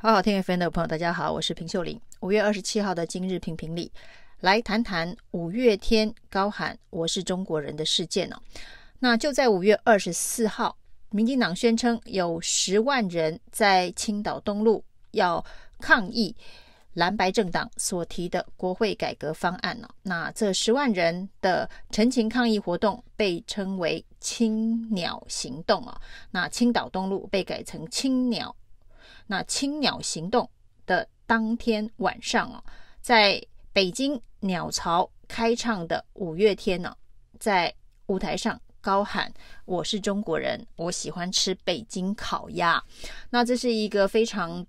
好好听 FM 的朋友，大家好，我是平秀玲。五月二十七号的今日评评里，来谈谈五月天高喊“我是中国人”的事件哦。那就在五月二十四号，民进党宣称有十万人在青岛东路要抗议蓝白政党所提的国会改革方案哦。那这十万人的陈情抗议活动被称为“青鸟行动”哦。那青岛东路被改成“青鸟”。那青鸟行动的当天晚上啊，在北京鸟巢开唱的五月天呢，在舞台上高喊：“我是中国人，我喜欢吃北京烤鸭。”那这是一个非常。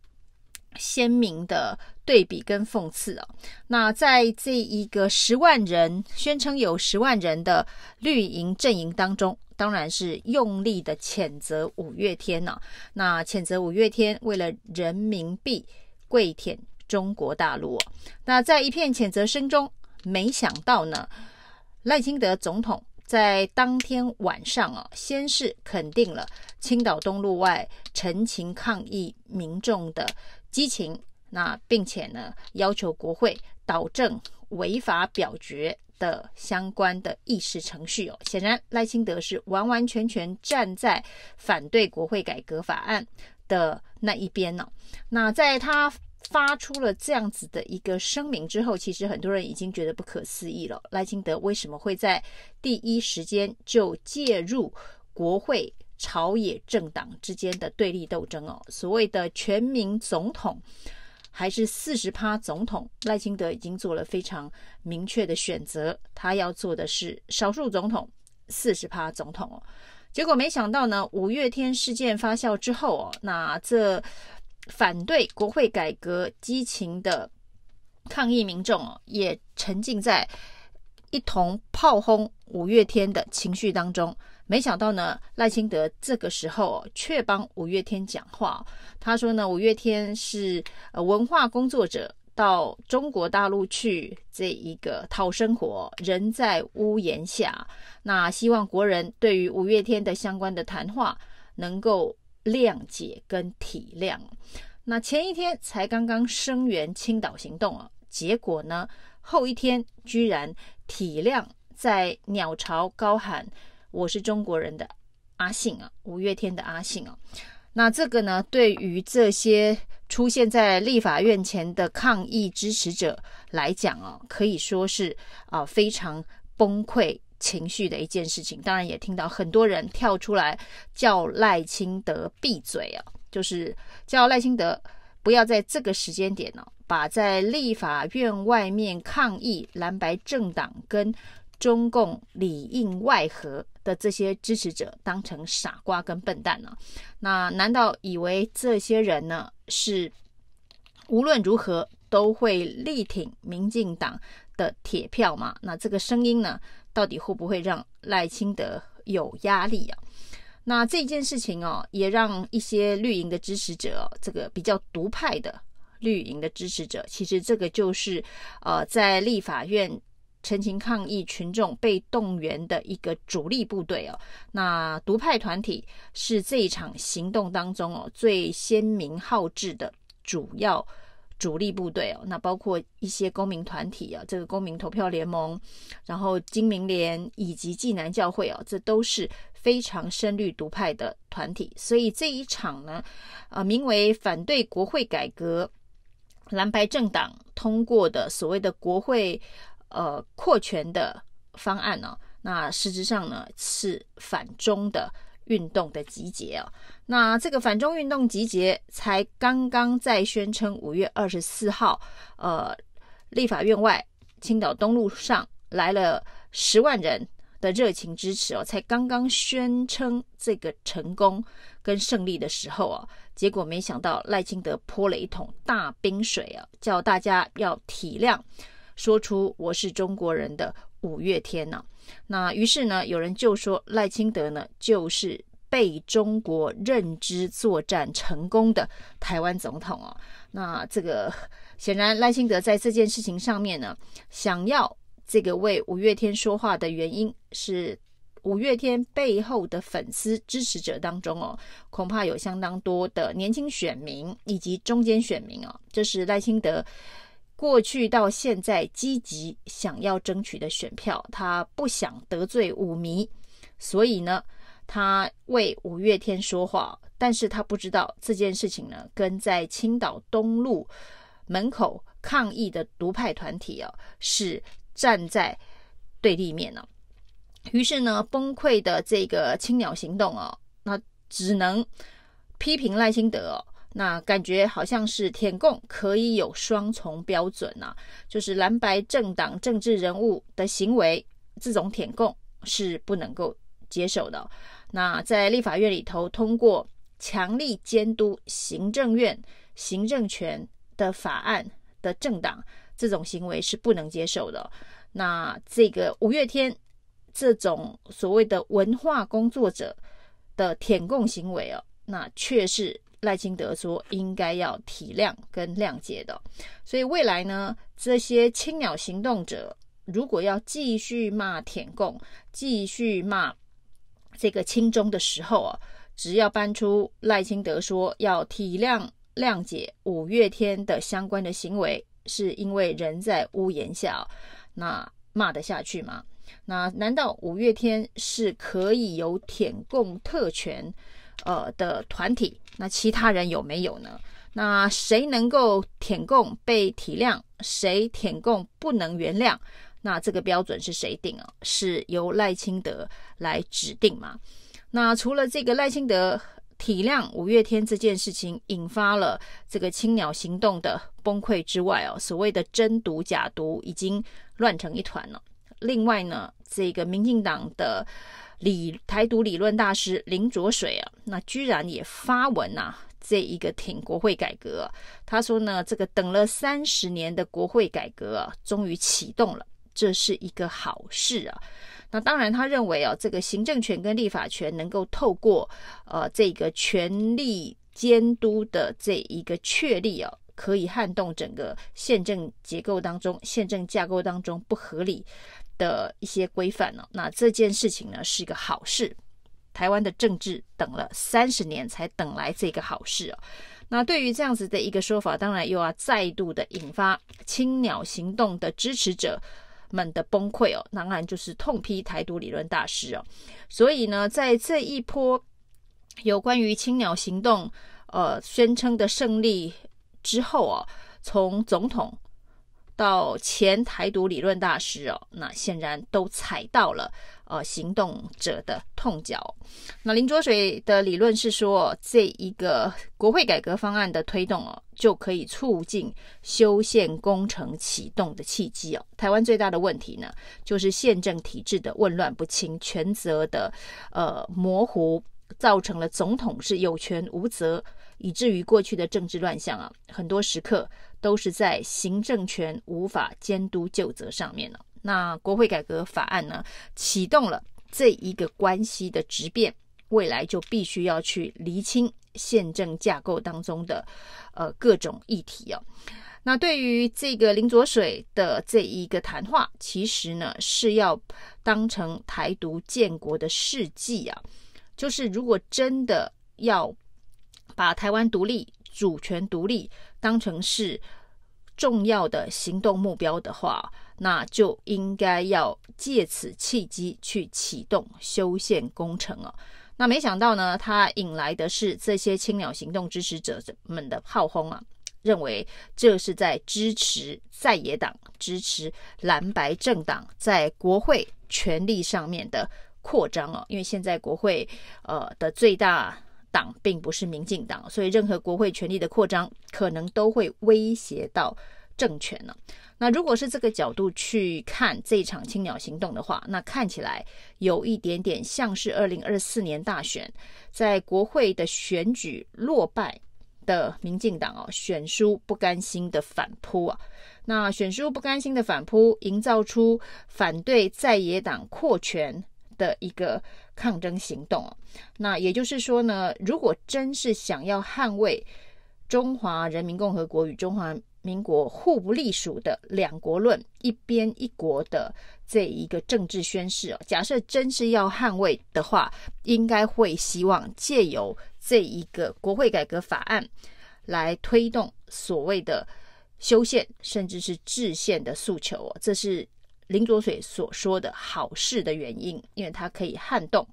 鲜明的对比跟讽刺啊！那在这一个十万人宣称有十万人的绿营阵营当中，当然是用力的谴责五月天呢，那谴责五月天为了人民币跪舔中国大陆。那在一片谴责声中，没想到呢，赖清德总统。在当天晚上啊，先是肯定了青岛东路外陈情抗议民众的激情，那并且呢，要求国会导正违法表决的相关的议事程序哦。显然，赖清德是完完全全站在反对国会改革法案的那一边呢。那在他。发出了这样子的一个声明之后，其实很多人已经觉得不可思议了。赖清德为什么会在第一时间就介入国会朝野政党之间的对立斗争哦？所谓的全民总统还是四十趴总统，赖清德已经做了非常明确的选择，他要做的是少数总统，四十趴总统哦。结果没想到呢，五月天事件发酵之后哦，那这。反对国会改革激情的抗议民众哦，也沉浸在一同炮轰五月天的情绪当中。没想到呢，赖清德这个时候却帮五月天讲话。他说呢，五月天是文化工作者到中国大陆去这一个讨生活，人在屋檐下。那希望国人对于五月天的相关的谈话能够。谅解跟体谅，那前一天才刚刚声援青岛行动啊，结果呢后一天居然体谅在鸟巢高喊我是中国人的阿信啊，五月天的阿信啊，那这个呢对于这些出现在立法院前的抗议支持者来讲哦，可以说是啊非常崩溃。情绪的一件事情，当然也听到很多人跳出来叫赖清德闭嘴啊，就是叫赖清德不要在这个时间点呢，把在立法院外面抗议蓝白政党跟中共里应外合的这些支持者当成傻瓜跟笨蛋呢？那难道以为这些人呢是无论如何都会力挺民进党？的铁票嘛，那这个声音呢，到底会不会让赖清德有压力啊？那这件事情哦，也让一些绿营的支持者，这个比较独派的绿营的支持者，其实这个就是呃，在立法院陈情抗议群众被动员的一个主力部队哦。那独派团体是这一场行动当中哦最鲜明好志的主要。主力部队哦，那包括一些公民团体啊，这个公民投票联盟，然后金明联以及济南教会啊，这都是非常深绿独派的团体。所以这一场呢，呃，名为反对国会改革、蓝白政党通过的所谓的国会呃扩权的方案呢，那实质上呢是反中的。运动的集结啊，那这个反中运动集结才刚刚在宣称五月二十四号，呃，立法院外青岛东路上来了十万人的热情支持哦，才刚刚宣称这个成功跟胜利的时候啊，结果没想到赖清德泼了一桶大冰水啊，叫大家要体谅，说出我是中国人的五月天啊。那于是呢，有人就说赖清德呢就是。被中国认知作战成功的台湾总统哦，那这个显然赖清德在这件事情上面呢，想要这个为五月天说话的原因是，五月天背后的粉丝支持者当中哦，恐怕有相当多的年轻选民以及中间选民哦，这是赖清德过去到现在积极想要争取的选票，他不想得罪舞迷，所以呢。他为五月天说话，但是他不知道这件事情呢，跟在青岛东路门口抗议的独派团体啊，是站在对立面呢。于是呢，崩溃的这个青鸟行动啊，那只能批评赖清德，那感觉好像是舔共可以有双重标准呐，就是蓝白政党政治人物的行为，这种舔共是不能够接受的。那在立法院里头通过强力监督行政院行政权的法案的政党，这种行为是不能接受的。那这个五月天这种所谓的文化工作者的舔共行为哦，那却是赖清德说应该要体谅跟谅解的。所以未来呢，这些青鸟行动者如果要继续骂舔共，继续骂。这个清中的时候啊，只要搬出赖清德说要体谅谅解五月天的相关的行为，是因为人在屋檐下，那骂得下去吗？那难道五月天是可以有舔共特权，呃的团体？那其他人有没有呢？那谁能够舔共被体谅，谁舔共不能原谅？那这个标准是谁定啊？是由赖清德来指定嘛？那除了这个赖清德体谅五月天这件事情，引发了这个青鸟行动的崩溃之外哦，所谓的真毒假毒已经乱成一团了。另外呢，这个民进党的理台独理论大师林卓水啊，那居然也发文呐，这一个挺国会改革。他说呢，这个等了三十年的国会改革啊，终于启动了。这是一个好事啊！那当然，他认为啊，这个行政权跟立法权能够透过呃这个权力监督的这一个确立啊，可以撼动整个宪政结构当中、宪政架构当中不合理的一些规范呢。那这件事情呢，是一个好事。台湾的政治等了三十年才等来这个好事啊！那对于这样子的一个说法，当然又要再度的引发青鸟行动的支持者。们的崩溃哦，当然就是痛批台独理论大师哦。所以呢，在这一波有关于青鸟行动呃宣称的胜利之后哦，从总统到前台独理论大师哦，那显然都踩到了。呃，行动者的痛脚。那林卓水的理论是说，这一个国会改革方案的推动哦，就可以促进修宪工程启动的契机哦。台湾最大的问题呢，就是宪政体制的混乱不清、权责的呃模糊，造成了总统是有权无责，以至于过去的政治乱象啊，很多时刻都是在行政权无法监督旧责上面呢。那国会改革法案呢，启动了这一个关系的质变，未来就必须要去厘清宪政架构当中的呃各种议题哦。那对于这个林卓水的这一个谈话，其实呢是要当成台独建国的事迹啊，就是如果真的要把台湾独立、主权独立当成是重要的行动目标的话。那就应该要借此契机去启动修宪工程哦。那没想到呢，他引来的是这些青鸟行动支持者们的炮轰啊，认为这是在支持在野党、支持蓝白政党在国会权力上面的扩张啊，因为现在国会呃的最大党并不是民进党，所以任何国会权力的扩张可能都会威胁到。政权呢？那如果是这个角度去看这一场青鸟行动的话，那看起来有一点点像是二零二四年大选在国会的选举落败的民进党哦，选书不甘心的反扑啊，那选书不甘心的反扑，营造出反对在野党扩权的一个抗争行动哦。那也就是说呢，如果真是想要捍卫中华人民共和国与中华。民国互不隶属的两国论，一边一国的这一个政治宣誓假设真是要捍卫的话，应该会希望借由这一个国会改革法案来推动所谓的修宪，甚至是制宪的诉求哦。这是林卓水所说的好事的原因，因为它可以撼动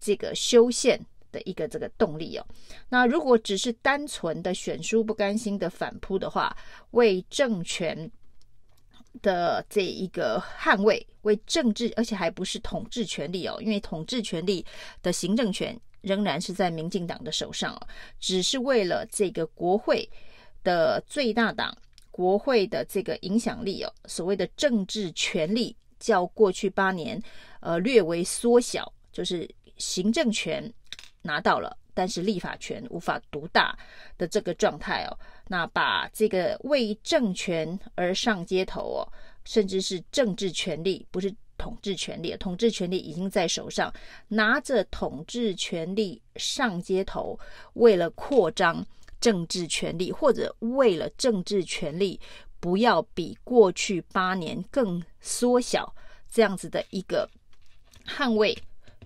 这个修宪。的一个这个动力哦，那如果只是单纯的选书不甘心的反扑的话，为政权的这一个捍卫，为政治而且还不是统治权力哦，因为统治权力的行政权仍然是在民进党的手上哦，只是为了这个国会的最大党，国会的这个影响力哦，所谓的政治权力较过去八年呃略为缩小，就是行政权。拿到了，但是立法权无法独大的这个状态哦，那把这个为政权而上街头哦，甚至是政治权利，不是统治权利，统治权利已经在手上，拿着统治权利上街头，为了扩张政治权利，或者为了政治权利不要比过去八年更缩小，这样子的一个捍卫。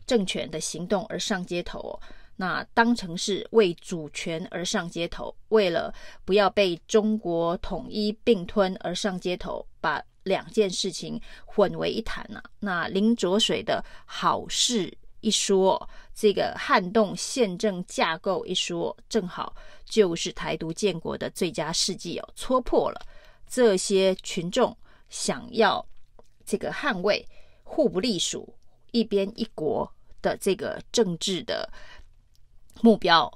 政权的行动而上街头，那当成是为主权而上街头，为了不要被中国统一并吞而上街头，把两件事情混为一谈呐。那林卓水的好事一说，这个撼动宪政架构一说，正好就是台独建国的最佳事迹哦。戳破了这些群众想要这个捍卫互不隶属。一边一国的这个政治的目标，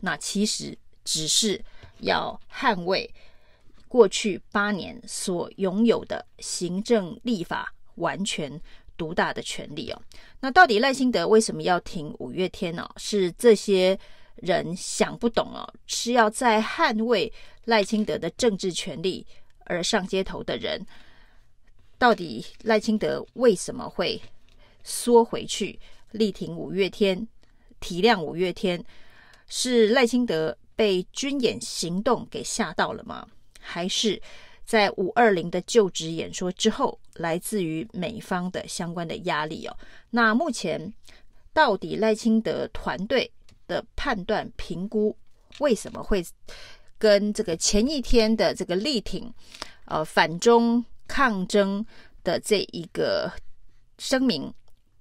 那其实只是要捍卫过去八年所拥有的行政立法完全独大的权利哦。那到底赖清德为什么要停五月天呢？是这些人想不懂哦，是要在捍卫赖清德的政治权利而上街头的人，到底赖清德为什么会？缩回去，力挺五月天，体谅五月天，是赖清德被军演行动给吓到了吗？还是在五二零的就职演说之后，来自于美方的相关的压力哦？那目前到底赖清德团队的判断评估为什么会跟这个前一天的这个力挺呃反中抗争的这一个声明？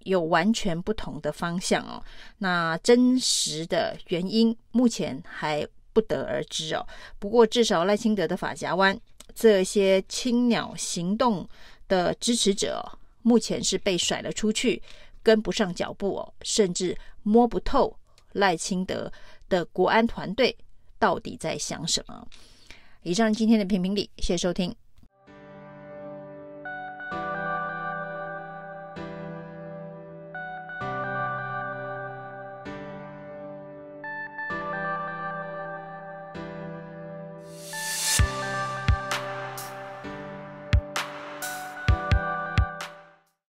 有完全不同的方向哦，那真实的原因目前还不得而知哦。不过，至少赖清德的法夹湾这些青鸟行动的支持者，目前是被甩了出去，跟不上脚步哦，甚至摸不透赖清德的国安团队到底在想什么。以上今天的评评理，谢谢收听。